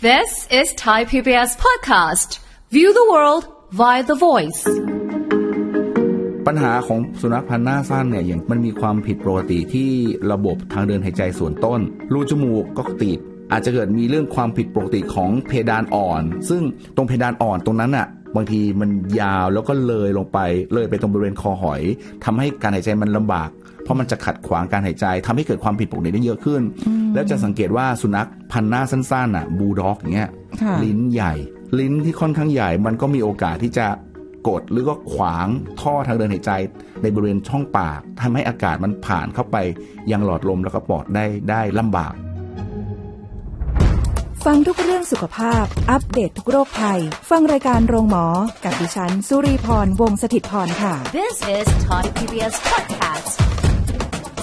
This is Thai PBS podcast. View the world via the voice. ปัญหาของสุนัขพันธุ์หน้าสั้นเนี่ยอย่างมันมีความผิดปกติที่ระบบทางเดินหายใจส่วนต้น รูจมูกก็ตีบอาจจะเกิดมีเรื่องความผิดปกติของเพดานอ่อน ซึ่งตรงเพดานอ่อนตรงนั้นอะบางทีมันยาวแล้วก็เลยลงไปเลยไปตรงบริเวณคอหอย ทำให้การหายใจมันลำบากเพราะมันจะขัดขวางการหายใจทำให้เกิดความผิดปกติได้เยอะขึ้น แล้วจะสังเกตว่าสุนัขพันหน้าสั้นๆอ่ะบูลด็อกอย่างเงี้ยลิ้นใหญ่ ลิ้นที่ค่อนข้างใหญ่ มันก็มีโอกาสที่จะกดหรือก็ขวางท่อทางเดินหายใจ ในบริเวณช่องปาก ทำให้อากาศมันผ่านเข้าไปยังหลอดลมแล้วก็ปอดได้ได้ลำบาก ฟังทุกเรื่องสุขภาพอัปเดตททุกโรคภัยฟังรายการโรงหมอกับดิฉันสุรีพรวงศิตพรค่ะ This is Thai PBS Podcast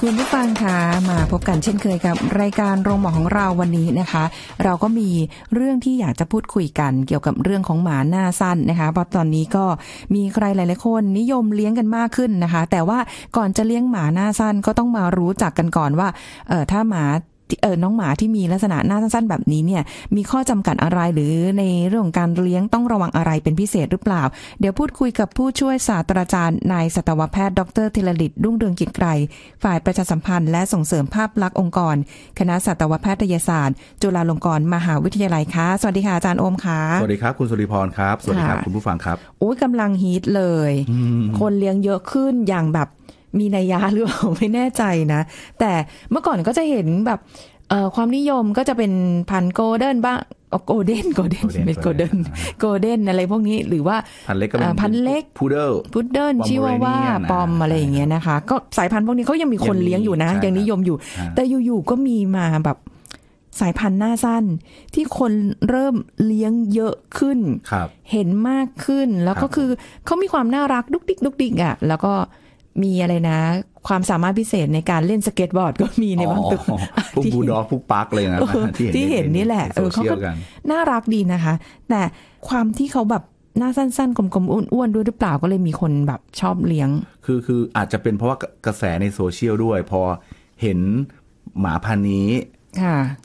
คุณผู้ฟังคะมาพบกันเช่นเคยกับ รายการโรงหมอของเราวันนี้นะคะ เราก็มีเรื่องที่อยากจะพูดคุยกันเกี่ยวกับเรื่องของหมาหน้าสั้นนะคะเพราะตอนนี้ก็มีใครหลายๆ คนนิยมเลี้ยงกันมากขึ้นนะคะ แต่ว่าก่อนจะเลี้ยงหมาหน้าสั้นก็ต้องมารู้จักกันก่อนว่าเออถ้าหมาเออน้องหมาที่มีลักษณะหน้าสั้น ๆ แบบนี้เนี่ยมีข้อจำกัดอะไรหรือในเรื่องการเลี้ยงต้องระวังอะไรเป็นพิเศษหรือเปล่า เดี๋ยวพูดคุยกับผู้ช่วยศาสตราจารย์นายสัตวแพทย์ ดรธิรลิต รุ่งเรืองกิจไกร ฝ่ายประชาสัมพันธ์และส่งเสริมภาพลักษณ์องค์กร คณะสัตวแพทยศาสตร์ จุฬาลงกรณ์มหาวิทยาลัยค่ะสวัสดีค่ะอาจารย์โอมค่ะสวัสดีครับคุณสุริพรครับสวัสดีครับคุณผู้ฟังครับ โอ้ยกำลังฮิตเลย คนเลี้ยงเยอะขึ้นอย่างแบบมีนัยยะหรือเปล่าไม่แน่ใจนะ แต่เมื่อก่อนก็จะเห็นแบบความนิยมก็จะเป็นพันโกลเด้นบ้างโกลเด้นโกลเด้นเป็นโกลเด้นโกลเด้นอะไรพวกนี้ หรือว่าพันเล็กก็พันเล็กพุดเดิลพุดเดิลชิวาว่าปอมอะไรอย่างเงี้ยนะคะก็สายพันธุ์พวกนี้เขายังมีคนเลี้ยงอยู่นะ ยังนิยมอยู่ แต่อยู่ๆก็มีมาแบบสายพันธุ์หน้าสั้น ที่คนเริ่มเลี้ยงเยอะขึ้นเห็นมากขึ้นแล้วก็คือเขามีความน่ารักดุกดิกดุกดิกอ่ะแล้วก็มีอะไรนะ ความสามารถพิเศษในการเล่นสเก็ตบอร์ดก็มีในบางตึกพวกบูดอพวกปาร์กเลยนะที่เห็นนี่แหละเออเขาก็น่ารักดีนะคะ แต่ความที่เขาแบบ หน้าสั้นๆ กลมๆ อ้วนๆด้วยหรือเปล่าก็เลยมีคนแบบชอบเลี้ยง คือคืออาจจะเป็นเพราะว่ากระแสในโซเชียลด้วย พอเห็นหมาพันนี้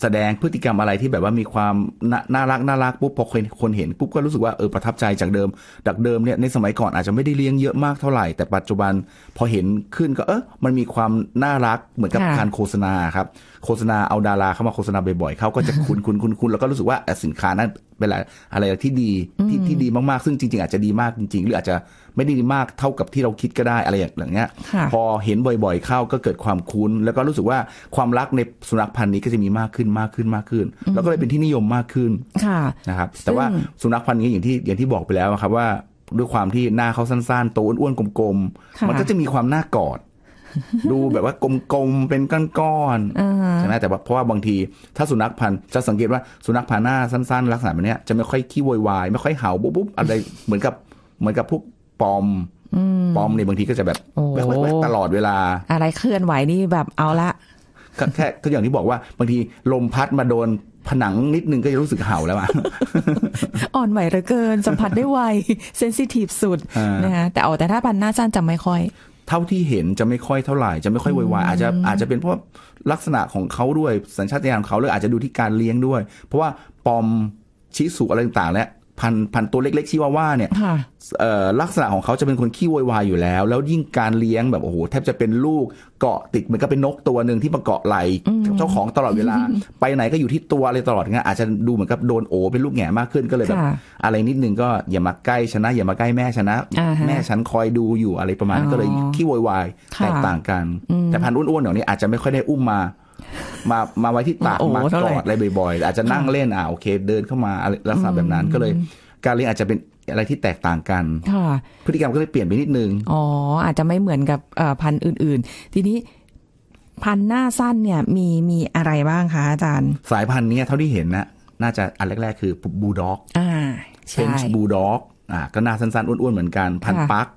แสดงพฤติกรรมอะไรที่แบบว่ามีความน่ารักน่ารักปุ๊บพอคนคนเห็นปุ๊บก็รู้สึกว่าเออประทับใจจากเดิมจากเดิมเนี่ยในสมัยก่อนอาจจะไม่ได้เลี้ยงเยอะมากเท่าไหร่ แต่ปัจจุบันพอเห็นขึ้นก็เออมันมีความน่ารักเหมือนกับการโฆษณาครับ โฆษณาเอาดาราเข้ามาโฆษณาบ่อยๆเขาก็จะคุ้นคุ้นคุ้นคุ้นแล้วก็รู้สึกว่าสินค้านั้นเป็นอะไรอะไรที่ดีที่ที่ดีมากๆ ซึ่งจริง ๆ อาจจะดีมากจริง ๆ หรืออาจจะไม่ได้ดีมากเท่ากับที่เราคิดก็ได้อะไรอย่างเงี้ย พอเห็นบ่อยๆ เข้าก็เกิดความคุ้น แล้วก็รู้สึกว่าความรักในสุนัขพันธุ์นี้ก็จะมีมากขึ้นมากขึ้นมากขึ้น แล้วก็เลยเป็นที่นิยมมากขึ้นนะครับ แต่ว่าสุนัขพันธุ์นี้อย่างที่อย่างที่บอกไปแล้วครับว่า ด้วยความที่หน้าเขาสั้นๆ โตอ้วนๆ กลมๆ มันก็จะมีความน่ากอดดูแบบว่ากลมๆ เป็นก้อนๆใช่ไหมแต่เพราะว่าบางที ถ้าสุนัขพันจะสังเกตว่าสุนัขพันหน้าสั้นๆลักษณะแบบนี้จะไม่ค่อยขี้วอยวายไม่ค่อยเห่าปุ๊บๆ อะไรเหมือนกับเหมือนกับพวกปอมปอมเนี่ยบางทีก็จะแบบแว๊ตลอดเวลา อะไรเคลื่อนไหวนี่แบบเอาละแค่ก็อย่างที่บอกว่าบางทีลมพัดมาโดนผนังนิดนึงก็จะรู้สึกเห่าแล้วอ่ะอ่อนไหวเหลือเกินสัมผัสได้ไวเซนซิทีฟสุดนะคะแต่เอาแต่ถ้าพันหน้าสั้นจะไม่ค่อยเท่าที่เห็นจะไม่ค่อยเท่าไหร่จะไม่ค่อยววายอาจจะอาจจะเป็นเพราะ ลักษณะของเขาด้วยสัญชาตญาณของเขาเลยอาจจะดูที่การเลี้ยงด้วย เพราะว่าปอม ชิสุอะไรต่างๆเนี่ยพันพันตัวเล็ก ๆชิวาว่าเนี่ยลักษณะของเขาจะเป็นคนขี้วอยวายอยู่แล้ว แล้วยิ่งการเลี้ยงแบบโอ้โหแทบจะเป็นลูกเกาะติดเหมือนกับเป็นนกตัวหนึ่งที่มาเกาะไหลเจ้าของตลอดเวลา ไปไหนก็อยู่ที่ตัวเลยตลอดงั้นอาจจะดูเหมือนกับโดนโอเป็นลูกแง่มากขึ้นก็เลยแบบอะไรนิดนึงก็อย่ามาใกล้ชนะอย่ามาใกล้แม่ชนะ แม่ฉันคอยดูอยู่อะไรประมาณนั้นก็เลยขี้วอยวายแตกต่างกัน แต่พันอ้วนๆเหล่านี้อาจจะไม่ค่อยได้อุ้มมามา มาไว้ที่ตากมากอดอะไรบ่อยๆ อาจจะนั่งเล่นอ่าโอเค เดินเข้ามาลักษณะแบบนั้นก็เลย การเลี้ยงอาจจะเป็นอะไรที่แตกต่างกันพฤติกรรมก็เลยเปลี่ยนไปนิดนึง อ๋อ อาจจะไม่เหมือนกับพันธุ์อื่นๆ ทีนี้พันธุ์หน้าสั้นเนี่ยมีมีอะไรบ้างคะอาจารย์ สายพันธุ์นี้เท่าที่เห็นนะน่าจะอันแรกๆ คือบูลด็อกเพนช์บูลด็อกอ่าก็หน้าสั้นๆ อ้วนๆ เหมือนกันพันธุ์ปัก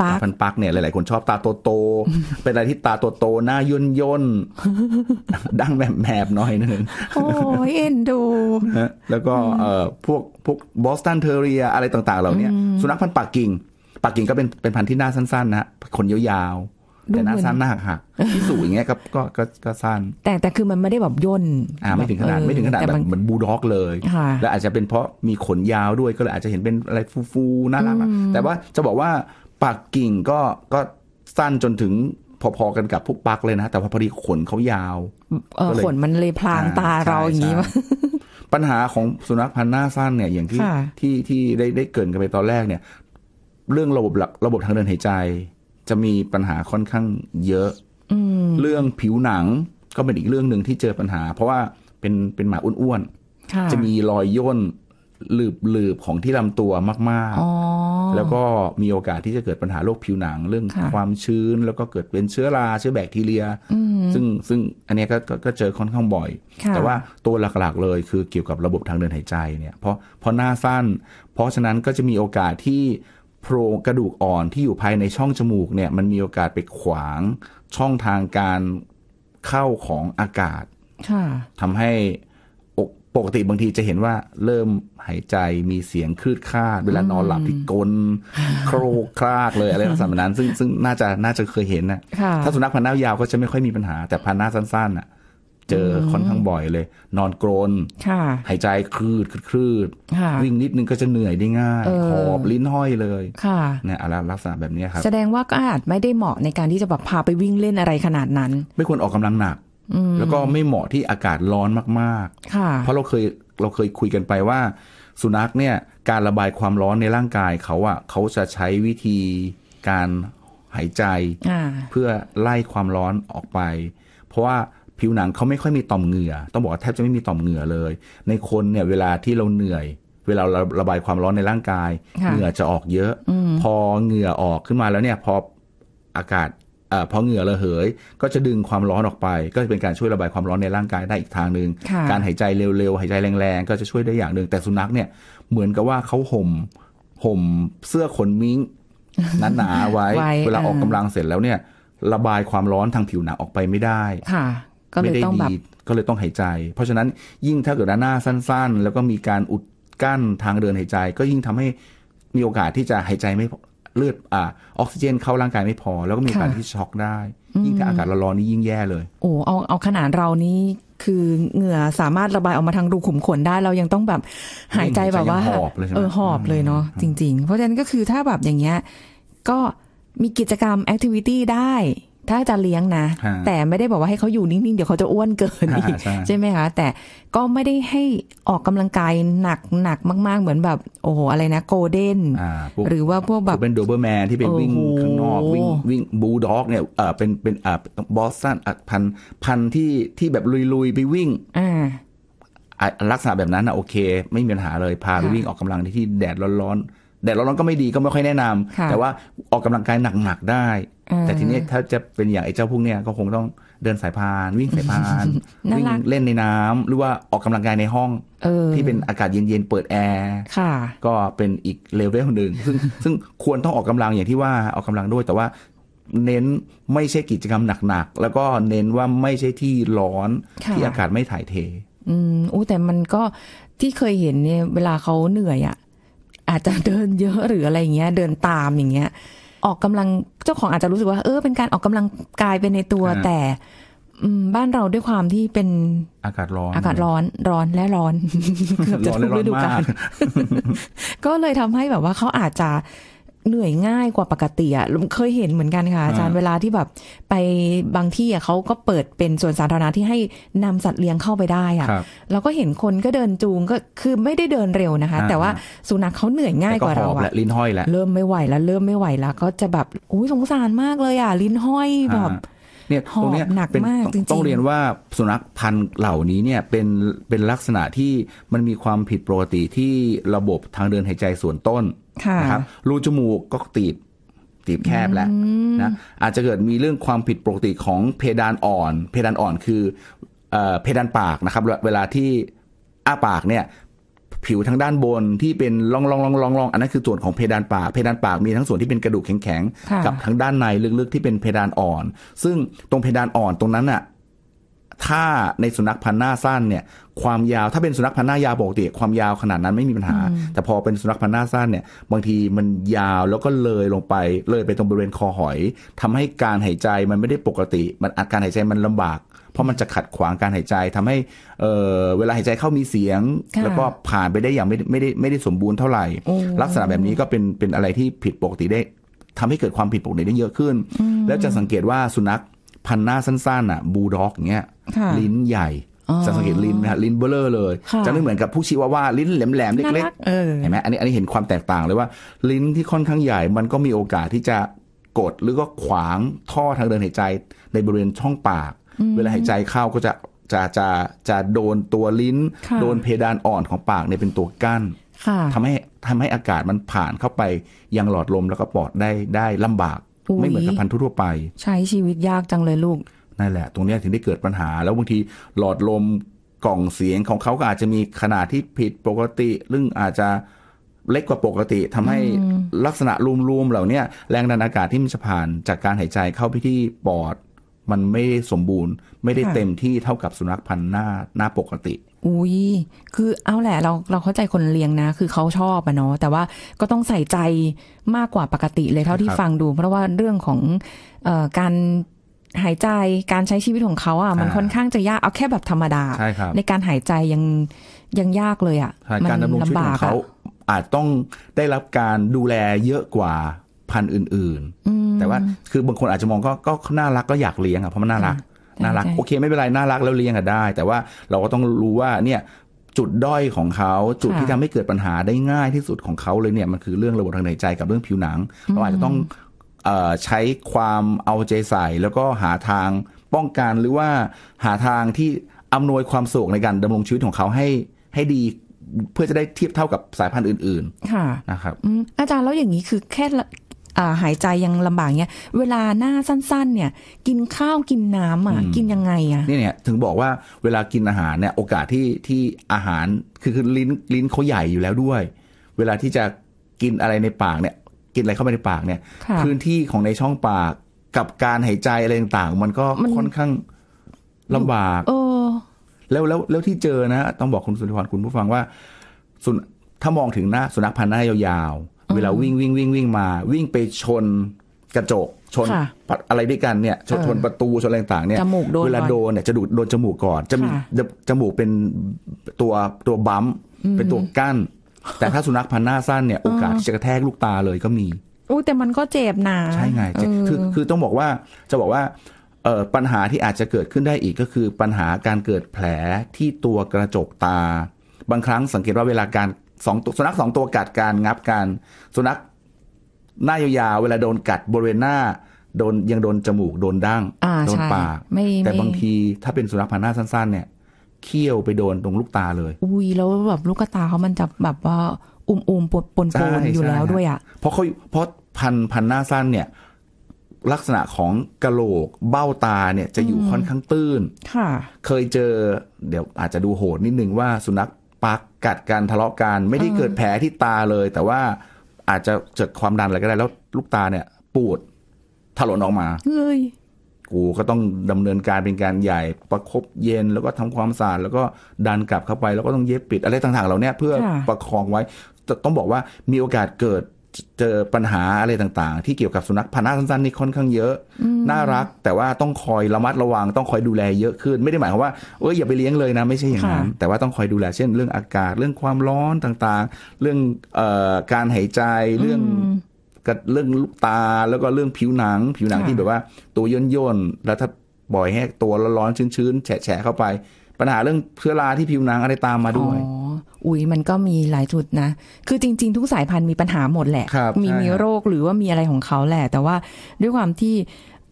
ปักพันปักเนี่ยหลายๆ คนชอบตาโต ๆ เป็นอะไรที่ตาโต ๆ หน้าย่นย่นดั้งแหบบน้อยนึงโอ้ยเอ็นดู แล้วก็เอ่อพวกพวกบอสตันเทอเรียอะไรต่างๆ เหล่านี้ สุนัขพันปักกิ่ง ปักกิ่งก็เป็นเป็นพันที่หน้าสั้นๆ นะคนยาวๆ แต่หน้าสั้นหน้าหักที่สูงอย่างเงี้ยก็ก็ก็สั้น แต่แต่คือมันไม่ได้แบบย่น อ่าไม่ถึงขนาด ไม่ถึงขนาดแบบเหมือนบูลด็อกเลย แล้วอาจจะเป็นเพราะมีขนยาวด้วยก็เลยอาจจะเห็นเป็นอะไรฟูๆน่ารักแต่ว่าจะบอกว่าปักกิ่งก็ก็สั้นจนถึงพอๆกันกับพวกปักเลยนะ แต่พอพอดีขนเขายาวขนมันเลยพลางตาเราอย่างนี้ปัญหาของสุนัขพันธุ์หน้าสั้นเนี่ย อย่างที่ที่ที่ได้ได้เกินกันไปตอนแรกเนี่ยเรื่องระบบหลักระบบทางเดินหายใจ จะมีปัญหาค่อนข้างเยอะเรื่องผิวหนังก็เป็นอีกเรื่องหนึ่งที่เจอปัญหา เพราะว่าเป็นเป็นหมาอ้วนๆจะมีรอยย่นหลืบหลืบของที่ลำตัวมาก ๆ แล้วก็มีโอกาสที่จะเกิดปัญหาโรคผิวหนังเรื่องความชื้นแล้วก็เกิดเป็นเชื้อราเชื้อแบคทีเรียซึ่งซึ่ง อันนี้ก็ก็เจอค่อนข้างบ่อย แต่ว่าตัวหลัก ๆ เลยคือเกี่ยวกับระบบทางเดินหายใจเนี่ยเพราะเพราะหน้าสั้น เพราะฉะนั้นก็จะมีโอกาสที่โพรงกระดูกอ่อนที่อยู่ภายในช่องจมูกเนี่ยมันมีโอกาสไปขวางช่องทางการเข้าของอากาศทำให้ปกติบางทีจะเห็นว่าเริ่มหายใจมีเสียงคลืดคลาด เวลานอนหลับที่กล โครกคลาดเลยอะไรลักษณนั้น ซึ่งซึ่งน่าจะน่าจะเคยเห็นนะถ้าสุนัขพันธุ์หน้ายาวก็จะไม่ค่อยมีปัญหาแต่พันธุ์หน้าสั้นๆอ่ะ เจอค่อนข้างบ่อยเลย นอนกรนหายใจคลืดคลืด วิ่งนิดนึงก็จะเหนื่อยได้ง่ายหอบลิ้นห้อยเลยเนี่ยอะไรลักษณะแบบนี้ครับแสดงว่าก็อาจไม่ได้เหมาะในการที่จะแบบพาไปวิ่งเล่นอะไรขนาดนั้นไม่ควรออกกำลังหนักแล้วก็ไม่เหมาะที่อากาศร้อนมากๆเพราะเราเคยเราเคยคุยกันไปว่า สุนัขเนี่ยการระบายความร้อนในร่างกายเขาอะเขาจะใช้วิธีการหายใจเพื่อไล่ความร้อนออกไป เพราะว่าผิวหนังเขาไม่ค่อยมีต่อมเหงื่อต้องบอกว่าแทบจะไม่มีต่อมเหงื่อเลย ในคนเนี่ยเวลาที่เราเหนื่อย เวลาเราระบายความร้อนในร่างกาย เหงื่อจะออกเยอะพอเหงื่อออกขึ้นมาแล้วเนี่ยพออากาศพอเหงื่อระเหยก็จะดึงความร้อนออกไป ก็จะเป็นการช่วยระบายความร้อนในร่างกายได้อีกทางหนึ่งการหายใจเร็วๆหายใจแรงๆก็จะช่วยได้อย่างหนึ่งแต่สุนัขเนี่ย เหมือนกับว่าเขาห่ม ห่มเสื้อขนมิง้งหนาๆไว้ เวลาออกกำลังเสร็จแล้วเนี่ย ระบายความร้อนทางผิวหนังออกไปไม่ได้ค่ะก็เลยต้องแบบก็เลยต้องหายใจ เพราะฉะนั้นยิ่งถ้าเกิดหน้าสั้นๆ แล้วก็มีการอุดกั้นทางเดินหายใจ ก็ยิ่งทำให้มีโอกาสที่จะหายใจไม่เลือดอออกซิเจนเข้าร่างกายไม่พอ แล้วก็มีการที่ช็อกได้ ยิ่งถ้าอากาศร้อนนี่ยิ่งแย่เลย โอ้เอาเอาขนาดเรานี่คือเหงื่อสามารถระบายออกมาทางรูขุมขนได้ เรายังต้องแบบหายใจแบบว่าเออหอบเลยเนาะจริงๆ เพราะฉะนั้นก็คือถ้าแบบอย่างเงี้ยก็มีกิจกรรมแอคทิวิตี้ได้ถ้าจะเลี้ยงนะ แต่ไม่ได้บอกว่าให้เขาอยู่นิ่ง ๆ เดี๋ยวเขาจะอ้วนเกินอีกใช่ไหมคะ แต่ก็ไม่ได้ให้ออกกำลังกายหนักหนักมาก ๆเหมือนแบบ โอ้โห อะไรนะ โกลเด้นหรือว่าพวกแบบเป็นโดเบอร์แมนที่เป็นวิ่งข้างนอกวิ่งวิ่งบูลด็อกเนี่ยเออเป็นเป็นอ่บอสตันพันพันที่ที่แบบลุย ๆ ไปวิ่ง อ่าลักษณะแบบนั้นนะโอเค ไม่มีปัญหาเลย พาไปวิ่งออกกำลังที่แดดร้อนๆแดดร้อนๆก็ไม่ดีก็ไม่ค่อยแนะนำแต่ว่าออกกำลังกายหนักๆได้แต่ทีนี้ถ้าจะเป็นอย่างไอ้เจ้าพวกเนี้ยก็คงต้องเดินสายพานวิ่งสายพาน วิ่งเล่นในน้ำหรือว่าออกกำลังกายในห้องที่เป็นอากาศเย็นๆเปิดแอร์ก็เป็นอีกเลเวลหนึ่งซึ่ง ซึ่ง ควรต้องออกกำลังอย่างที่ว่าออกกำลังด้วย แต่ว่า เน้นไม่ใช่กิจกรรมหนักๆ แล้วก็เน้นว่าไม่ใช่ที่ร้อนที่อากาศไม่ถ่ายเท อืมอ้แต่มันก็ที่เคยเห็นเนี่ย เวลาเขาเหนื่อยอะ่ะอาจจะเดินเยอะหรืออะไรเงี้ย เดินตามอย่างเงี้ยออกกำลังเจ้าของอาจจะรู้สึกว่า เออเป็นการออกกำลังกายไปในตัว แต่บ้านเราด้วยความที่เป็นอากาศร้อน อากาศร้อนร้อนและร้อนเกือบจะทุกฤดูกาลก็เลยทำให้แบบว่าเขาอาจจะเหนื่อยง่ายกว่าปกติอ่ะเคยเห็นเหมือนกันค่ะอาจารย์เวลาที่แบบไปบางที่อ่ะเขาก็เปิดเป็นส่วนสาธารณะที่ให้นำสัตว์เลี้ยงเข้าไปได้อ่ะเราก็เห็นคนก็เดินจูงก็คือไม่ได้เดินเร็วนะคะ แต่ว่าสุนัขเขาเหนื่อยง่ายกว่าเราอ่ะลิ้นห้อยแล้วเริ่มไม่ไหวแล้วเริ่มไม่ไหวแล้วก็จะแบบอุ้ยสงสารมากเลยอ่ะ ลิ้นห้อยแบบเนี่ยตรงเนี้ยหนักมากจริงๆต้องเรียนว่าสุนัขพันธุ์เหล่านี้เนี่ยเป็นเป็นลักษณะที่มันมีความผิดปกติที่ระบบทางเดินหายใจส่วนต้นนะครับรูจมูกก็ตีบตีบแคบแล้วนะอาจจะเกิดมีเรื่องความผิดปกติของเพดานอ่อน เพดานอ่อนคือเพดานปากนะครับ เวลาที่อ้าปากเนี่ยผิวทางด้านบนที่เป็นร่องร่องร่องร่องร่อง อันนั้นคือส่วนของเพดานปากเพดานปากมีทั้งส่วนที่เป็นกระดูกแข็งๆ กับทางด้านในลึกๆที่เป็นเพดานอ่อน ซึ่งตรงเพดานอ่อนตรงนั้นอ่ะถ้าในสุนัขพันธุ์หน้าสั้นเนี่ยความยาวถ้าเป็นสุนัขพันธุ์หน้ายาวปกติ ความยาวขนาดนั้นไม่มีปัญหา แต่พอเป็นสุนัขพันธุ์หน้าสั้นเนี่ยบางทีมันยาวแล้วก็เลยลงไป เลยไปตรงบริเวณคอหอย ทำให้การหายใจมันไม่ได้ปกติ มันอาการหายใจมันลำบาก เพราะมันจะขัดขวางการหายใจทำให้เเวลาหายใจเข้ามีเสียง แล้วก็ผ่านไปได้อย่างไม่ไมได้ไม่ได้สมบูรณ์เท่าไหร่ ลักษณะแบบนี้ก็เป็นเป็นอะไรที่ผิดปกติได้ ทำให้เกิดความผิดปกติได้เยอะขึ้น แล้วจะสังเกตว่าสุนัขพันหน้าสั้นๆอ่ะบูลด็อกเงี้ยลิ้นใหญ่สังเกตลิ้นนะฮะลิ้นเบลเลอร์เลย จะไม่เหมือนกับผู้ชีวาว่าลิ้นแหลมๆเล็กๆเห็นไหมอันนี้อันนี้เห็นความแตกต่างเลยว่าลิ้นที่ค่อนข้างใหญ่มันก็มีโอกาสที่จะกดหรือก็ขวางท่อทางเดินหายใจในบริเวณช่องปาก เวลาหายใจเข้าก็จะจะจะจะโดนตัวลิ้น โดนเพดานอ่อนของปากเนี่ยเป็นตัวกั้นทำให้ทำให้อากาศมันผ่านเข้าไปยังหลอดลมแล้วก็ปอดได้ได้ลำบากไม่เหมือนกับพันธุ์ทั่วไป ใช้ชีวิตยากจังเลยลูกนั่นแหละ ตรงนี้ถึงได้เกิดปัญหา แล้วบางทีหลอดลมกล่องเสียงของเขาก็อาจจะมีขนาดที่ผิดปกติหร่งอาจจะเล็กกว่าปกติ ทำให้ลักษณะรวมๆเหล่านี้แรงดันอากาศที่มันจะผ่านจากการหายใจเข้าไปที่ปอดมันไม่สมบูรณ์ ไม่ได้เต็มที่เท่ากับสุนัขพันธุ์หน้าหน้าปกติอุ้ยคือเอาแหละเราเราเข้าใจคนเลี้ยงนะ คือเขาชอบอะเนาะแต่ว่าก็ต้องใส่ใจมากกว่าปกติเลยเท่าที่ฟังดู เพราะว่าเรื่องของออการหายใจการใช้ชีวิตของเขาอ่ะมันค่อนข้างจะยากเอาแค่แบบธรรมดาใในการหายใจยังยังยากเลยอ่ะการดำรงชีวิตของเขาอาจต้องได้รับการดูแลเยอะกว่าพันอื่นๆแต่ว่าคือบางคนอาจจะมองก็ก็น่ารักก็อยากเลี้ยงอ่ะเพราะมันน่ารักน่ารักโอเคไม่เป็นไรน่ารักแล้วเลี้ยงก็ได้ แต่ว่าเราก็ต้องรู้ว่าเนี่ยจุดด้อยของเขาจุดที่ทำให้เกิดปัญหาได้ง่ายที่สุดของเขาเลยเนี่ยมันคือเรื่องระบบทางเดินใจกับเรื่องผิวหนังเราอาจจะต้องใช้ความเอาใจใส่แล้วก็หาทางป้องกันหรือว่า หาทางที่อำนวยความสะดวกในการดำรงชีวิตของเขาให้ให้ดีเพื่อจะได้เทียบเท่ากับสายพันธุ์อื่น ๆ ค่ะนะครับอาจารย์แล้วอย่างนี้คือแค่หายใจยังลำบากเนี่ยเวลาหน้าสั้นๆ เนี่ย กินข้าวกินน้ำอ่ะกินยังไงอ่ะนี่เนี่ย ถึงบอกว่าเวลากินอาหารเนี่ย โอกาสที่ที่อาหารคือคือลิ้นลิ้นเขาใหญ่อยู่แล้วด้วย เวลาที่จะกินอะไรในปากเนี่ย กินอะไรเข้าไปในปากเนี่ย พื้นที่ของในช่องปากกับการหายใจอะไรต่างๆ มันก็ค่อนข้างลำบากแล้วแล้วแล้วที่เจอนะ ต้องบอกคุณสุนทรคุณผู้ฟังว่าสุนถ้ามองถึงหน้าสุนัขพันธุ์หน้ายาวเวลาวิ่งวิ่งวิ่งวิ่งมาวิ่งไปชนกระจกชนอะไรด้วยกันเนี่ยชนชนประตูชนอะไรต่างเนี่ยเวลาโดนเนี่ยจะดูดโดนจมูกก่อน จะมีจมูกเป็นตัวตัวบัมเป็นตัวกั้นแต่ถ้าสุนัขพันหน้าสั้นเนี่ยโอกาสจะกระแทกลูกตาเลยก็มีอู้แต่มันก็เจ็บนะใช่ไงคือคือต้องบอกว่าจะบอกว่าปัญหาที่อาจจะเกิดขึ้นได้อีกก็คือปัญหาการเกิดแผลที่ตัวกระจกตา บางครั้งสังเกตว่าเวลาการสองตัวสุนัขสองตัวกัดการงับการสุนัขหน้ายาวเวลาโดนกัดบริเวณหน้าโดนยังโดนจมูกโดนดั้งโดนปากแต่บางทีถ้าเป็นสุนัขพันธุ์หน้าสั้นๆ เนี่ยเคี้ยวไปโดนตรงลูกตาเลยอุ้ยแล้วแบบลูกตาเขามันจะแบบว่าอุ้มอุ้มปนปนอยู่แล้วด้วยอ่ะเพราะเขาเพราะพันพันหน้าสั้นเนี่ยลักษณะของกระโหลกเบ้าตาเนี่ยจะอยู่ค่อนข้างตื้นค่ะเคยเจอเดี๋ยวอาจจะดูโหดนิดนึงว่าสุนัขปักกัดกันทะเลาะกัน ไม่ได้เกิดแผลที่ตาเลย แต่ว่าอาจจะเกิดความดันอะไรก็ได้ แล้วลูกตาเนี่ยปูดถลนออกมาเฮ้ยกูก็ต้อง ดำเนินการเป็นการใหญ่ประครบเย็นแล้วก็ทำความสะอาดแล้วก็ดันกลับเข้าไปแล้วก็ต้องเย็บปิดอะไรต่างๆเหล่านี้เพื่อประคองไว้ ต้องบอกว่ามีโอกาสเกิดเจอปัญหาอะไรต่าง ๆ ที่เกี่ยวกับสุนัขพันธุ์สั้นๆนี่ค่อนข้างเยอะน่ารัก แต่ว่าต้องคอยระมัดระวังต้องคอยดูแลเยอะขึ้นไม่ได้หมายความว่า เอออย่าไปเลี้ยงเลยนะไม่ใช่อย่างนั้นแต่ว่าต้องคอยดูแล เช่น เรื่องอากาศเรื่องความร้อนต่างๆ เรื่องออการหายใจเรื่องกับเรื่องลูกตาแล้วก็เรื่องผิวหนัง ผิวหนังที่แบบว่า ตัวย่นย่นแล้วถ้าปล่อยให้ตัวร้อนๆชื้นๆ แฉะๆเข้าไปปัญหาเรื่องเชื้อราที่ผิวหนังอะไรตามมาด้วย อ๋อ อุ้ย มันก็มีหลายจุดนะ คือจริง ๆ ทุกสายพันธุ์มีปัญหาหมดแหละ มีมีโรคหรือว่ามีอะไรของเขาแหละ แต่ว่าด้วยความที่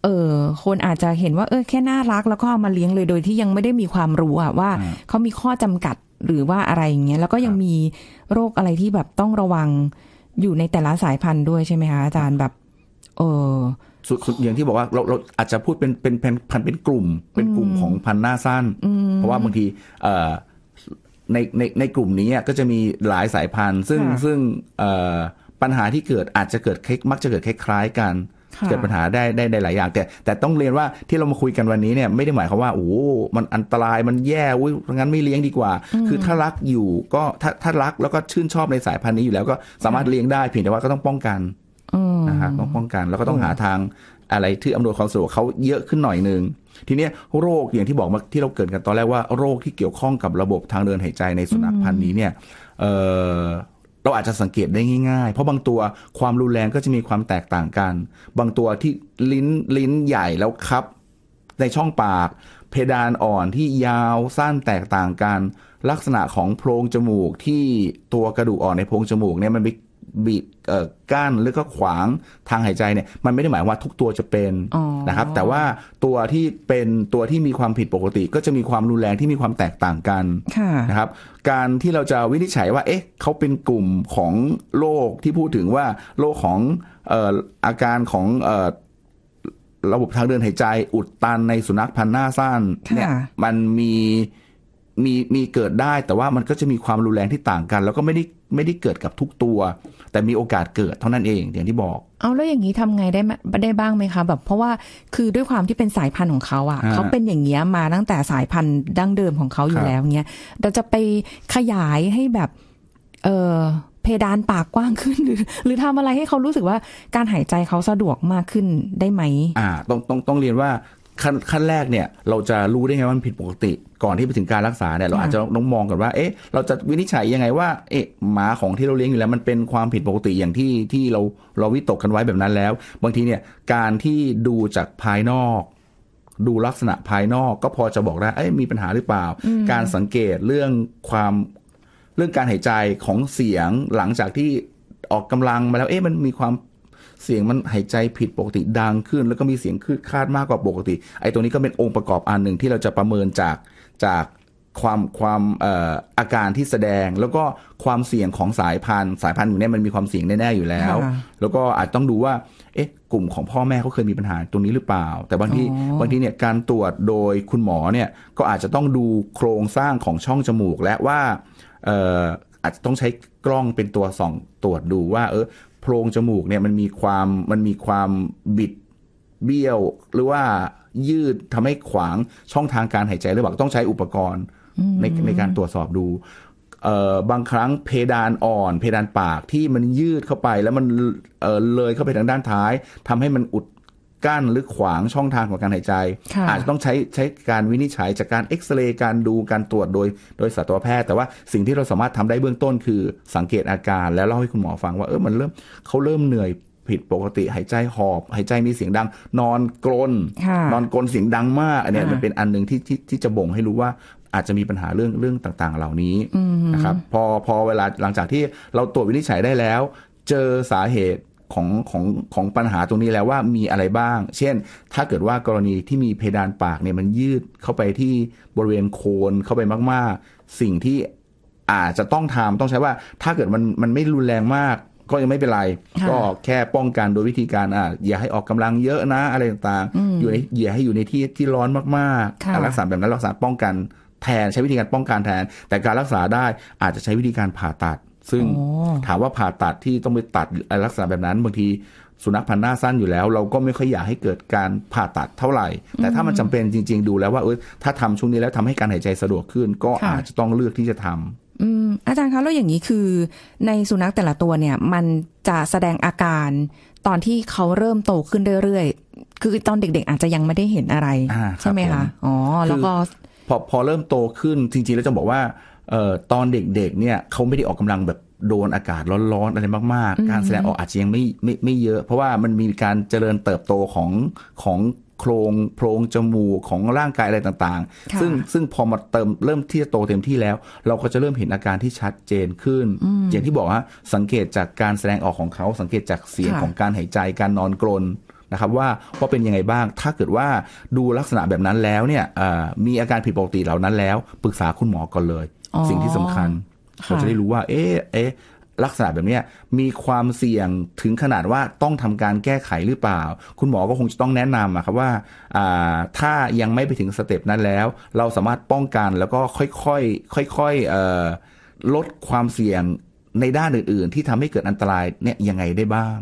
เออคนอาจจะเห็นว่าเออแค่น่ารักแล้วก็เอามาเลี้ยงเลยโดยที่ยังไม่ได้มีความรู้อะว่าเขามีข้อจำกัดหรือว่าอะไรอย่างเงี้ย แล้วก็ยังมีโรคอะไรที่แบบต้องระวัง อยู่ในแต่ละสายพันธุ์ด้วยใช่ไหมคะอาจารย์แบบ เออสุดอย่างที่บอกว่าเราเราอาจจะพูดเป็นเป็นพันเป็นกลุ่ม เป็นกลุ่มของพันหน้าสั้นเพราะว่าบางทีในในในกลุ่มนี้ก็จะมีหลายสายพันธุ์ ซึ่งซึ่งปัญหาที่เกิดอาจจะเกิดมักจะเกิดคล้ายๆกัน เกิดปัญหาได้ได้หลายอย่างแต่ แต่ต้องเรียนว่าที่เรามาคุยกันวันนี้เนี่ยไม่ได้หมายความว่าโอ้มันอันตรายมันแย่อุ้ยงั้นไม่เลี้ยงดีกว่า คือถ้ารักอยู่ก็ถ้าถ้ารักแล้วก็ชื่นชอบในสายพันธุ์นี้อยู่แล้วก็สามารถเลี้ยงได้เพียงแต่ว่าก็ต้องป้องกันนะฮะต้องป้องกันแล้วก็ต้องหาทางอะไรที่อำนวยความสะดวกเขาเยอะขึ้นหน่อยหนึ่งทีนี้โรคอย่างที่บอกมาที่เราเกิดกันตอนแรกว่า โรคที่เกี่ยวข้องกับระบบทางเดินหายใจในสุนัขพันธุ์นี้เนี่ยเเราอาจจะสังเกตได้ง่าย ๆ เพราะบางตัวความรุนแรงก็จะมีความแตกต่างกัน บางตัวที่ลิ้นลิ้นใหญ่แล้วครับในช่องปาก เพดานอ่อนที่ยาวสั้นแตกต่างกันลักษณะของโพรงจมูกที่ตัวกระดูกอ่อนในโพรงจมูกเนี่ยมันไปบีบก้านหรือก็ขวางทางหายใจเนี่ยมันไม่ได้หมายว่าทุกตัวจะเป็นนะครับ แต่ว่าตัวที่เป็นตัวที่มีความผิดปกติก็จะมีความรุนแรงที่มีความแตกต่างกันนะครับ การที่เราจะวินิจฉัยว่า เอ๊ะเขาเป็นกลุ่มของโรคที่พูดถึงว่าโรคของอาการของระบบทางเดินหายใจ อุดตันในสุนัขพันธุ์หน้าสั้นเนี่ยมันมีมีมีเกิดได้แต่ว่ามันก็จะมีความรุนแรงที่ต่างกัน แล้วก็ไม่ได้ไม่ได้เกิดกับทุกตัว แต่มีโอกาสเกิดเท่านั้นเองอย่างที่บอก เอาแล้วอย่างนี้ทำไงได้ได้บ้างไหมคะ แบบ เพราะว่าคือด้วยความที่เป็นสายพันธุ์ของเขาอ่ะเขาเป็นอย่างเงี้ยมาตั้งแต่สายพันธุ์ดั้งเดิมของเขาอยู่แล้วเงี้ยเราจะไปขยายให้แบบ เออเพดานปากกว้างขึ้นหรือ หรือทำอะไรให้เขารู้สึกว่าการหายใจเขาสะดวกมากขึ้นได้ไหมอ่าต้องต้องต้องเรียนว่าขั้นขั้นแรกเนี่ยเราจะรู้ได้ไงว่ามันผิดปกติ ก่อนที่ไปถึงการรักษาเนี่ยเราอาจจะต้องมองก่อนว่าเอ๊ะเราจะวินิจฉัยยังไงว่า เอ๊ะหมาของที่เราเลี้ยงอยู่แล้วมันเป็นความผิดปกติอย่างที่ที่เราเราวิตกกันไว้แบบนั้นแล้ว บางทีเนี่ยการที่ดูจากภายนอก ดูลักษณะภายนอกก็พอจะบอกได้เอ๊ะมีปัญหาหรือเปล่า การสังเกตเรื่องความเรื่องการหายใจของเสียงหลังจากที่ออกกำลังมาแล้วเอ๊ะมันมีความเสียงมันหายใจผิดปกติดังขึ้น แล้วก็มีเสียงคืดคาดมากกว่าปกติ ไอ้ตรงนี้ก็เป็นองค์ประกอบอันหนึ่งที่เราจะประเมินจากจากความความอาการที่แสดงแล้วก็ความเสี่ยงของสายพันธุ์สายพันธุ์อยู่เนี่ยมันมีความเสี่ยงแน่ๆอยู่แล้ว แล้วก็อาจต้องดูว่าเอ๊ะกลุ่มของพ่อแม่เขาเคยมีปัญหาตรงนี้หรือเปล่า แต่บางทีบางทีเนี่ยการตรวจโดยคุณหมอเนี่ยก็อาจจะต้องดูโครงสร้างของช่องจมูก และว่าอาจจะต้องใช้กล้องเป็นตัวส่อง ตรวจดูว่า เออโพรงจมูกเนี่ยมันมีความมันมีความบิดเบี้ยว หรือว่ายืดทำให้ขวางช่องทางการหายใจ หรือเปล่าต้องใช้อุปกรณ์ในในการตรวจสอบดู บางครั้งเพดานอ่อน เพดานปากที่มันยืดเข้าไปแล้วมันเเลยเข้าไปทางด้านท้ายทำให้มันอุดกั้นหรือขวางช่องทางของการหายใจ อาจจะต้องใช้ใช้การวินิจฉัยจากการเอ็กซเรย์การดูการตรวจโดยโดยสัตวแพทย์แต่ว่าสิ่งที่เราสามารถทำได้เบื้องต้นคือสังเกตอาการ แล้วเล่าให้คุณหมอฟังว่าเออมันเริ่มเขาเริ่มเหนื่อยผิดปกติหายใจหอบ หายใจมีเสียงดังนอนกรนนอนกรนเสียงดังมาก อันนี้มันเป็นอันหนึ่งที่ที่ที่จะบ่งให้รู้ว่าอาจจะมีปัญหาเรื่องเรื่องต่าง ๆ เหล่านี้นะครับพอพอเวลาหลังจากที่เราตรวจวินิจฉัยได้แล้ว เจอสาเหตุของของของปัญหาตรงนี้แล้วว่ามีอะไรบ้าง เช่น ถ้าเกิดว่ากรณีที่มีเพดานปากเนี่ยมันยืดเข้าไปที่บริเวณโคนเข้าไปมาก ๆ สิ่งที่อาจจะต้องทำต้องใช้ว่าถ้าเกิดมันมันไม่รุนแรงมาก ก็ยังไม่เป็นไร ก็แค่ป้องกันโดยวิธีการอ่ะอย่าให้ออกกำลังเยอะนะอะไรต่างๆอยู่ในอย่าให้อยู่ในที่ที่ร้อนมากๆรักษาแบบนั้นรักษาป้องกัน แทนใช้วิธีการป้องกันแทน แต่การรักษาได้อาจจะใช้วิธีการผ่าตัดซึ่งถามว่าผ่าตัดที่ต้องไปตัดลักษณะแบบนั้นบางทีสุนัขพันธุ์หน้าสั้นอยู่แล้ว เราก็ไม่ค่อยอยากให้เกิดการผ่าตัดเท่าไหร่ แต่ถ้ามันจำเป็นจริงๆ ดูแล้วว่าเออถ้าทำช่วงนี้แล้วทำให้การหายใจสะดวกขึ้น ก็อาจจะต้องเลือกที่จะทำอาจารย์คะแล้วอย่างนี้คือ ในสุนัขแต่ละตัวเนี่ยมันจะแสดงอาการตอนที่เขาเริ่มโตขึ้นเรื่อยๆ คือตอนเด็กๆ อาจจะยังไม่ได้เห็นอะไรใช่ไหมคะอ๋อ แล้วก็พอพอเริ่มโตขึ้นจริง ๆ แล้วจะบอกว่าเออตอนเด็กๆเนี่ยเขาไม่ได้ออกกำลังแบบโดนอากาศร้อนๆอะไรมาก ๆ การแสดงออกอาจจะยังไม่ไม่ไม่เยอะเพราะว่ามันมีการเจริญเติบโตของของโครง โพรงจมูกของร่างกายอะไรต่างๆ ซึ่งซึ่งพอมาเติมเริ่มที่จะโตเต็มที่แล้ว เราก็จะเริ่มเห็นอาการที่ชัดเจนขึ้น อย่างที่บอกฮะสังเกตจากการแสดงออกของเขา สังเกตจากเสียงของการหายใจการนอนกรนนะครับว่าว่าเป็นยังไงบ้างถ้าเกิดว่าดูลักษณะแบบนั้นแล้วเนี่ยมีอาการผิดปกติเหล่านั้นแล้ว ปรึกษาคุณหมอก่อนเลยสิ่งที่สำคัญเราจะได้รู้ว่า เอ๊ะเอ๊ะลักษณะแบบนี้มีความเสี่ยงถึงขนาดว่าต้องทำการแก้ไขหรือเปล่า คุณหมอก็คงจะต้องแนะนำครับว่า ถ้ายังไม่ไปถึงสเต็ปนั้นแล้ว เราสามารถป้องกันแล้วก็ค่อยๆค่อยๆลดความเสี่ยงในด้านอื่นๆ ที่ทำให้เกิดอันตรายเนี่ยยังไงได้บ้าง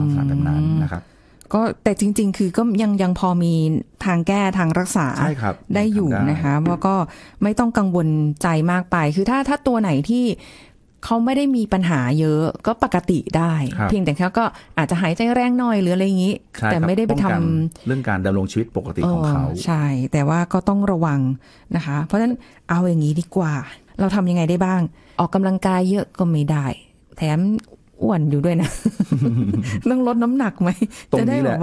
ลักษณะแบบนั้นนะครับก็แต่จริง ๆ คือก็ยังยังพอมีทางแก้ทางรักษาใช่ครับได้อยู่นะคะว่าก็ไม่ต้องกังวลใจมากไป คือถ้าถ้าตัวไหนที่เขาไม่ได้มีปัญหาเยอะก็ปกติได้ เพียงแต่เขาก็อาจจะหายใจแรงหน่อยหรืออะไรอย่างนี้ แต่ไม่ได้ไปทำเรื่องการดำรงชีวิตปกติของเขาใช่แต่ว่าก็ต้องระวังนะคะเพราะฉะนั้นเอาอย่างนี้ดีกว่า เราทำยังไงได้บ้าง ออกกำลังกายเยอะก็ไม่ได้ แถมอ้วนอยู่ด้วยนะ ต้องลดน้ำหนักไหมตรงนี้แหละ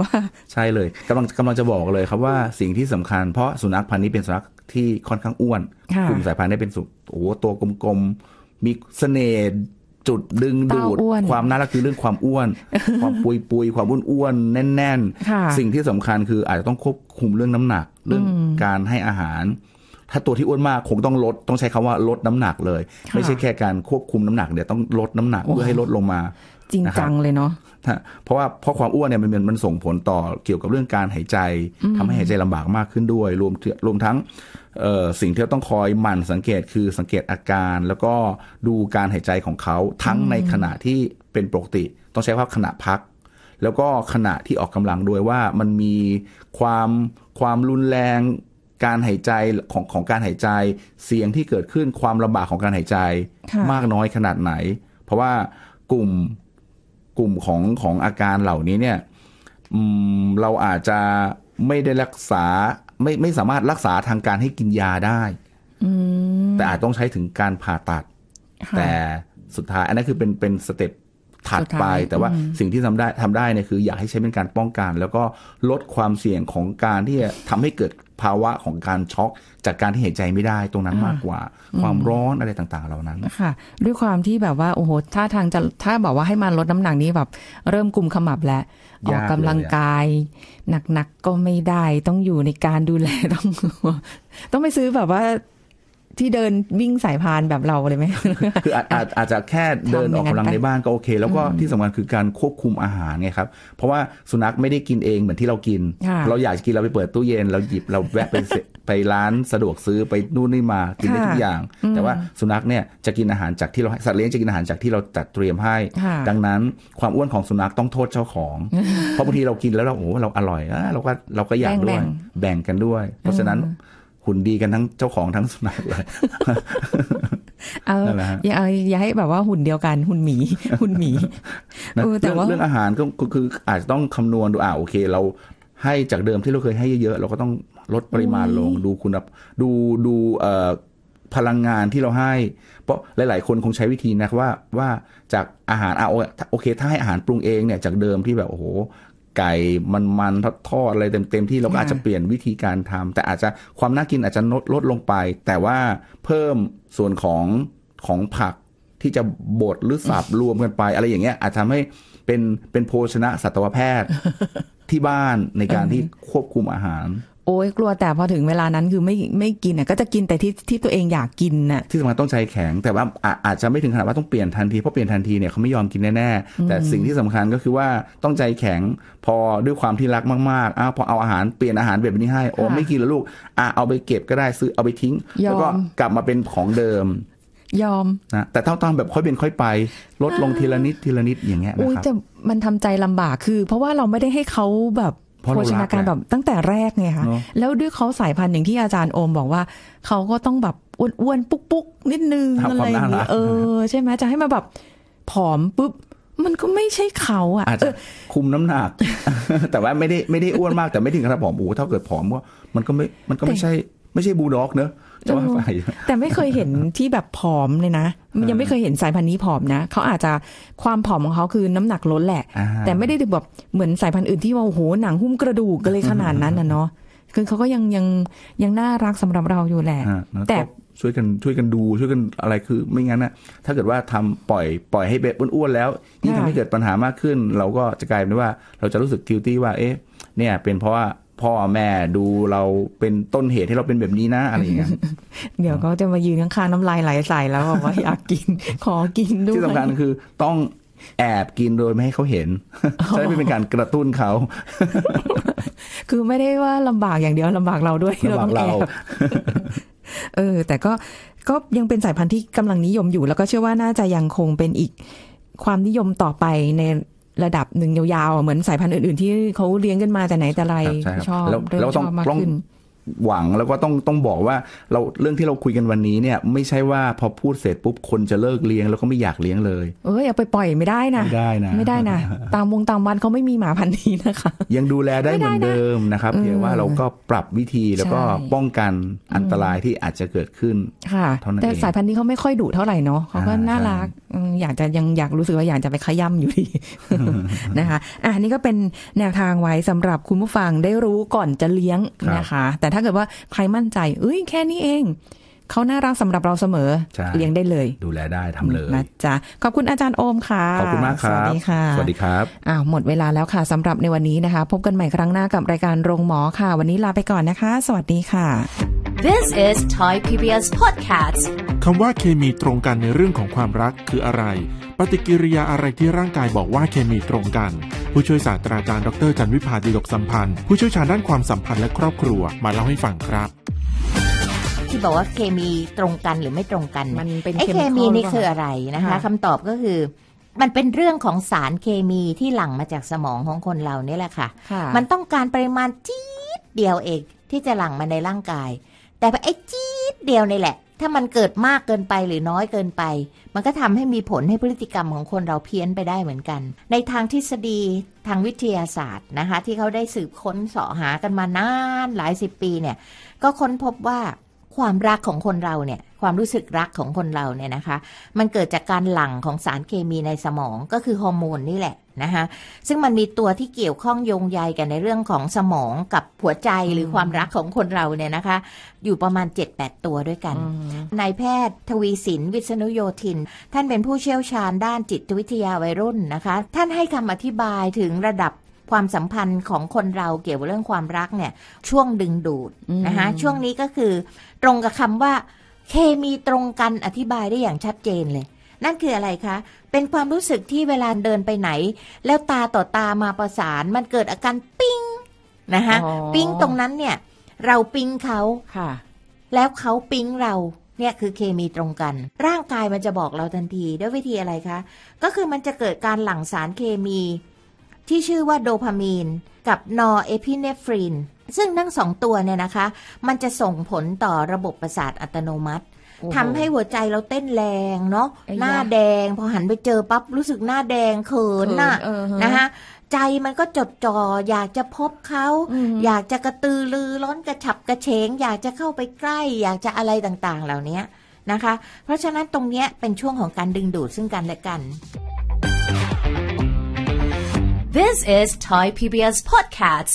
ใช่เลย กำลังกำลังจะบอกเลยครับว่าสิ่งที่สำคัญ เพราะสุนัขพันธุ์นี้เป็นสุนัขที่ค่อนข้างอ้วนกลุ่มสายพันธุ์ได้เป็นสุโอ้ตัวกลมๆ มีเสน่ห์จุดดึงดูด ความน่ารักคือเรื่องความอ้วน ความปุยปุยความอ้วนๆแน่น ๆ สิ่งที่สำคัญคืออาจจะต้องควบคุมเรื่องน้ำหนักเรื่องการให้อาหารถ้าตัวที่อ้วนมากคงต้องลด ต้องใช้คำว่าลดน้ำหนักเลย ไม่ใช่แค่การควบคุมน้ำหนักเดี๋ยวต้องลดน้ำหนักเพื่อให้ลดลงมา จริงจังเลยเนาะ เพราะว่าเพราะความอ้วนเนี่ยมันมันส่งผลต่อเกี่ยวกับเรื่องการหายใจทำให้หายใจลำบากมากขึ้นด้วยรวมรวมทั้งสิ่งที่เราต้องคอย หมั่น สังเกตคือสังเกตอาการ แล้วก็ดูการหายใจของเขาทั้งในขณะที่เป็นปกติ ต้องใช้ว่าขณะพัก แล้วก็ขณะที่ออกกำลังด้วยว่ามันมีความความรุนแรงการหายใจของของการหายใจเสียงที่เกิดขึ้นความลำบากของการหายใจมากน้อยขนาดไหน เพราะว่ากลุ่มกลุ่มของของอาการเหล่านี้เนี่ยเราอาจจะไม่ได้รักษาไม่ไม่สามารถรักษาทางการให้กินยาได้แต่อาจต้องใช้ถึงการผ่าตัด แต่สุดท้ายอันนั้นคือเป็นเป็นสเต็ปถัดไปแต่ว่าสิ่งที่ทำได้ทำได้เนี่ยคือ อยากให้ใช้เป็นการป้องกัน แล้วก็ลดความเสี่ยงของการที่จะทำให้เกิดภาวะของการช็อกจากการที่หายใจไม่ได้ตรงนั้นมากกว่า ความร้อนอะไรต่างๆ เหล่านั้น ค่ะ ด้วยความที่แบบว่าโอ้โหถ้าทางจะถ้าบอกว่าให้มาลดน้ำหนักนี้แบบ เริ่มกลุ่มขมับแล้วออกกำลังกาย หนักๆกก็ไม่ได้ ต้องอยู่ในการดูแลต้องต้องไปซื้อแบบว่าที่เดินวิ่งสายพานแบบเราเลยไหม คืออาจอาจจะแค่เดินออกกำาลังในบ้านก็โอเค แล้วก็ที่สำคัญคือการควบคุมอาหารไงครับ เพราะว่าสุนัขไม่ได้กินเองเหมือนที่เรากิน เราอยากกินเราไปเปิดตู้เย็นเราหยิบเราแวะไปไปร้านสะดวกซื้อไปนู่นนี่มากินได้ทุกอย่าง แต่ว่าสุนัขเนี่ยจะกินอาหารจากที่เราสัตว์เลี้ยงจะกินอาหารจากที่เราจัดเตรียมให้ ดังนั้นความอ้วนของสุนัขต้องโทษเจ้าของ เพราะบางทีเรากินแล้วเราโอ้เราอร่อยเราก็เราก็อยากด้วยแบ่งกันด้วย เพราะฉะนั้นหุ่นดีกันทั้งเจ้าของทั้งสุนัขเลยเอาอย่ายาให้แบบว่าหุ่นเดียวกัน หุ่นหมีหุ่นหมีแต่ว่าเรื่องอาหารก็คืออาจจะต้องคำนวณดูอ่าโอเคเราให้จากเดิมที่เราเคยให้เยอะๆเราก็ต้องลดปริมาณลง ดูคุณดูดูเอพลังงานที่เราให้ เพราะหลาย ๆ คนคงใช้วิธีนะ ว่าว่าจากอาหารอ่ะโอเคถ้าให้อาหารปรุงเองเนี่ยจากเดิมที่แบบโอ้โหไก่ มันมันทอดทอดอะไรเต็ม ๆ ที่เราก็อาจจะเปลี่ยนวิธีการทำ แต่อาจจะความน่ากินอาจจะลดลดลงไป แต่ว่าเพิ่มส่วนของของผักที่จะบดหรือสับรวมกันไป อะไรอย่างเงี้ยอาจทำให้เป็นเป็นโภชนะสัตวแพทย์ ที่บ้านในการที่ควบคุมอาหารโอ้ยกลัวแต่พอถึงเวลานั้นคือไม่ไม่กินอ่ะก็จะกินแต่ที่ที่ตัวเองอยากกินน่ะที่สำคัญต้องใจแข็ง แต่ว่าอาจจะไม่ถึงขนาดว่าต้องเปลี่ยนทันทีเพราะเปลี่ยนทันทีเนี่ยเขาไม่ยอมกินแน่แต่สิ่งที่สำคัญก็คือว่าต้องใจแข็งพอด้วยความที่รักมากๆอ้าวพอเอาอาหารเปลี่ยนอาหารแบบนี้ให้โอ้ไม่กินแล้วลูกอ่ะเอาไปเก็บก็ได้ซื้อเอาไปทิ้งแล้วก็กลับมาเป็นของเดิมยอมนะแต่ต้องตามแบบค่อยเป็นค่อยไปลดลงทีละนิดทีละนิดอย่างเงี้ยนะครับแต่มันทำใจลำบากคือ เพราะว่าเราไม่ได้ให้เขาแบบโภชนาการแบบตั้งแต่แรกไงคะแล้วด้วยเขาสายพันธุ์อย่างที่อาจารย์โอมบอกว่า เขาก็ต้องแบบอ้วนๆปุ๊กๆนิดนึง อะไรอย่างเงี้ยเออ ใช่ไหมจะให้มาแบบ ผอมปุ๊บ มันก็ไม่ใช่เขาอ่ะอาจจะคุมน้ำหนักแต่ว่าไม่ได้ไม่ได้อ้วนมากแต่ไม่ถึงขนาดผอมโอ้ถ้าเกิดผอม ก็มันก็ไม่มันก็ไม่ใช่ไม่ใช่บูด็อกเนอะจะว่าไปแต่ไม่เคยเห็นที่แบบผอมเลยนะยังไม่เคยเห็นสายพันธุ์นี้ผอมนะเขาอาจจะความผอมของเขาคือน้ำหนักลดแหละ แต่ไม่ได้แบบเหมือนสายพันธุ์อื่นที่ว่าโอ้โหหนังหุ้มกระดูกกันเลยขนาดนั้นนะเนาะคือเขาก็ยังยังยังน่ารักสำหรับเราอยู่แหละ แต่ช่วยกันช่วยกันดูช่วยกันอะไรคือ ไม่งั้นนะถ้าเกิดว่าทำปล่อยปล่อยให้เบ็ดอ้วนๆแล้วยิ่งทำให้เกิดปัญหามากขึ้นเราก็จะกลายเป็นว่าเราจะรู้สึกทิวตี้ว่าเอ๊ะเนี่ย เป็นเพราะว่าพ่อแม่ดูเราเป็นต้นเหตุให้เราเป็นแบบนี้นะอะไรอย่างเงี้ย เดี๋ยวก็จะมายืนข้างๆน้ำลายไหลใส่แล้วบอกว่าอยากกิน ขอกินด้วยที่สำคัญคือต้องแอบกินโดยไม่ให้เขาเห็นใชไ้ม่เป็นการกระตุ้นเขาคือไม่ได้ว่าลำบากอย่างเดียวลำบากเราด้วยเราต้องแอบเออ แต่ก็ก็ยังเป็นสายพันธุ์ที่กำลังนิยมอยู่แล้วก็เชื่อว่าน่าจะยังคงเป็นอีกความนิยมต่อไปในระดับหนึ่งยาวๆ เหมือนสายพันธุ์อื่นๆ ที่เขาเลี้ยงกันมา แต่ไหนแต่ไร ชอบเริ่ต้องต้องหวังแล้วก็ต้องต้องบอกว่าเราเรื่องที่เราคุยกันวันนี้เนี่ยไม่ใช่ว่าพอพูดเสร็จปุ๊บ คนจะเลิกเลี้ยงแล้วก็ไม่อยากเลี้ยงเลย เอออย่าไปปล่อยไม่ได้นะไม่ได้นะไม่ได้นะตามวงตามวันเขาไม่มีหมาพันธุ์นี้นะคะ ยังดูแลได้เหมือนเดิมนะครับเพียงว่าเราก็ปรับวิธีแล้วก็ป้องกันอันตรายที่อาจจะเกิดขึ้นค่ะแต่สายพันธุ์นี้เขาไม่ค่อยดุเท่าไหร่เนาะเขาก็น่ารักอยากจะยังอยากรู้สึกว่าอยากจะไปขย้ำอยู่ดีนะคะอันนี้ก็เป็นแนวทางไว้สำหรับคุณผู้ฟังได้รู้ก่อนจะเลี้ยงนะคะ แต่ถ้าเกิดว่าใครมั่นใจเอ้ยแค่นี้เอง เขาน่ารักสำหรับเราเสมอเลี้ยงได้เลย ดูแลได้ทำเลยนะจ๊ะขอบคุณอาจารย์โอมค่ะขอบคุณมากครับสวัสดีค่ะ สวัสดีครับ อ้าวหมดเวลาแล้วค่ะสำหรับในวันนี้นะคะพบกันใหม่ครั้งหน้ากับรายการโรงหมอค่ะ วันนี้ลาไปก่อนนะคะ สวัสดีค่ะ This is Thai PBS Podcast คำว่าเคมีตรงกันในเรื่องของความรักคืออะไรปฏิกิริยาอะไรที่ร่างกายบอกว่าเคมีตรงกัน ผู้ช่วยศาสตราจารย์ดรจันวิพาดีดกสัมพันธ์ ผู้ช่วยชาญด้านความสัมพันธ์และครอบครัวมาเล่าให้ฟังครับ ที่บอกว่าเคมีตรงกันหรือไม่ตรงกันมันเป็นเคมีนี่คืออะไรนะคะคำตอบก็คือมันเป็นเรื่องของสารเคมีที่หลั่งมาจากสมองของคนเราเนี่ยแหละค่ะ มันต้องการปริมาณจี๊ดเดียวเองที่จะหลั่งมาในร่างกาย แต่ไอ้จี๊ดเดียวนี่แหละถ้ามันเกิดมากเกินไปหรือน้อยเกินไป มันก็ทำให้มีผลให้พฤติกรรมของคนเราเพี้ยนไปได้เหมือนกัน ในทางทฤษฎีทางวิทยาศาสตร์นะคะที่เขาได้สืบค้นเสาะหากันมานานหลายสิบปีเนี่ยก็ค้นพบว่าความรักของคนเราเนี่ย ความรู้สึกรักของคนเราเนี่ยนะคะ มันเกิดจากการหลั่งของสารเคมีในสมองก็คือฮอร์โมนนี่แหละนะคะซึ่งมันมีตัวที่เกี่ยวข้องโยงใยกันในเรื่องของสมองกับหัวใจหรือความรักของคนเราเนี่ยนะคะอยู่ประมาณ 7-8 ตัวด้วยกันนายแพทย์ทวีสินวิษณุโยธิน ท่านเป็นผู้เชี่ยวชาญด้านจิตวิทยาวัยรุ่นนะคะท่านให้คำอธิบายถึงระดับความสัมพันธ์ของคนเราเกี่ยวกับเรื่องความรักเนี่ยช่วงดึงดูดนะคะช่วงนี้ก็คือตรงกับคำว่าเคมีตรงกันอธิบายได้อย่างชัดเจนเลยนั่นคืออะไรคะ เป็นความรู้สึกที่เวลาเดินไปไหน แล้วตาต่อตามาประสานมันเกิดอาการปิ้งนะคะปิ้งตรงนั้นเนี่ยเราปิ้งเขาค่ะ แล้วเขาปิ้งเราเนี่ยคือเคมีตรงกัน ร่างกายมันจะบอกเราทันทีด้วยวิธีอะไรคะก็คือมันจะเกิดการหลั่งสารเคมี ที่ชื่อว่าโดพามีนกับนอร์เอพิเนฟรินซึ่งทั้งสองตัวเนี่ยนะคะ มันจะส่งผลต่อระบบประสาทอัตโนมัติทำให้หัวใจเราเต้นแรงเนาะหน้าแดง พอหันไปเจอปั๊บ รู้สึกหน้าแดงเขินน่ะนะคะใจมันก็จดจ่ออยากจะพบเขาอยากจะกระตือรือร้อนกระฉับกระเฉงอยากจะเข้าไปใกล้ อยากจะอะไรต่างๆ เหล่านี้นะคะ เพราะฉะนั้นตรงนี้เป็นช่วงของการดึงดูดซึ่งกันและกัน This is Thai PBS Podcast